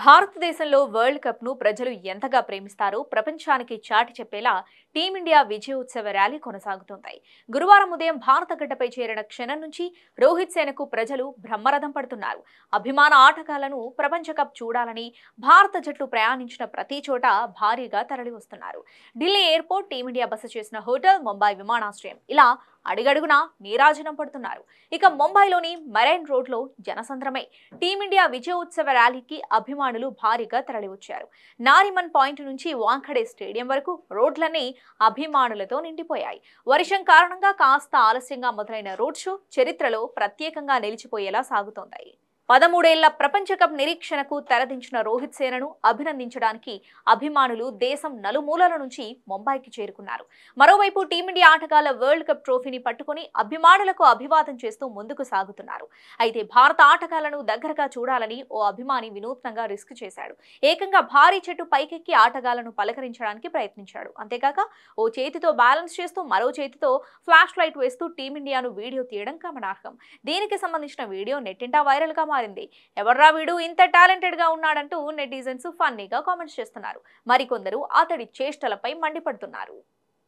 భారతదేశంలో వరల్డ్ కప్ను ప్రజలు ఎంతగా ప్రేమిస్తారో ప్రపంచానికి చాటి చెప్పేలా టీమిండియా విజయ ఉత్సవ ర్యాలీ కొనసాగుతుంటాయి గురువారం ఉదయం భారత గడ్డపై చేరిన క్షణం నుంచి రోహిత్ సేనకు ప్రజలు బ్రహ్మరథం పడుతున్నారు అభిమాన ఆటగాళ్లను ప్రపంచ కప్ చూడాలని భారత జట్లు ప్రయాణించిన ప్రతి చోట భారీగా తరలివస్తున్నారు ఢిల్లీ ఎయిర్పోర్ట్ టీమిండియా బస చేసిన హోటల్ ముంబై విమానాశ్రయం ఇలా అడుగడుగునా నీరాజనం పడుతున్నారు ఇక ముంబైలోని రోడ్ రోడ్లో జనసంద్రమే టీమిండియా విజయ ఉత్సవ ర్యాలీకి అభిమానులు భారీగా తరలివచ్చారు నారిమన్ పాయింట్ నుంచి వాంఖడే స్టేడియం వరకు రోడ్లన్నీ అభిమానులతో నిండిపోయాయి వర్షం కారణంగా కాస్త ఆలస్యంగా మొదలైన రోడ్ షో చరిత్రలో ప్రత్యేకంగా నిలిచిపోయేలా సాగుతోంది పదమూడేళ్ల ప్రపంచ కప్ నిరీక్షణకు తెరదించిన రోహిత్ సేనను అభినందించడానికి అభిమానులు దేశం నలుమూలల నుంచి ముంబైకి చేరుకున్నారు మరోవైపు టీమిండియా ఆటగాళ్ల వరల్డ్ కప్ ట్రోఫీని పట్టుకుని అభిమానులకు అభివాదం చేస్తూ ముందుకు సాగుతున్నారు అయితే భారత ఆటగాళ్లను దగ్గరగా చూడాలని ఓ అభిమాని వినూత్నంగా రిస్క్ చేశాడు ఏకంగా భారీ చెట్టు పైకెక్కి ఆటగాళ్లను పలకరించడానికి ప్రయత్నించాడు అంతేకాక ఓ చేతితో బ్యాలెన్స్ చేస్తూ మరో చేతితో ఫ్లాష్ లైట్ వేస్తూ టీమిండియాను వీడియో తీయడం గమనార్హం దీనికి సంబంధించిన వీడియో నెట్టింటా వైరల్గా మారింది ఎవర్రా వీడు ఇంత టాలెంటెడ్ గా ఉన్నాడంటూ నెటిజన్స్ ఫన్నీగా కామెంట్స్ చేస్తున్నారు మరికొందరు అతడి చేష్టలపై మండిపడుతున్నారు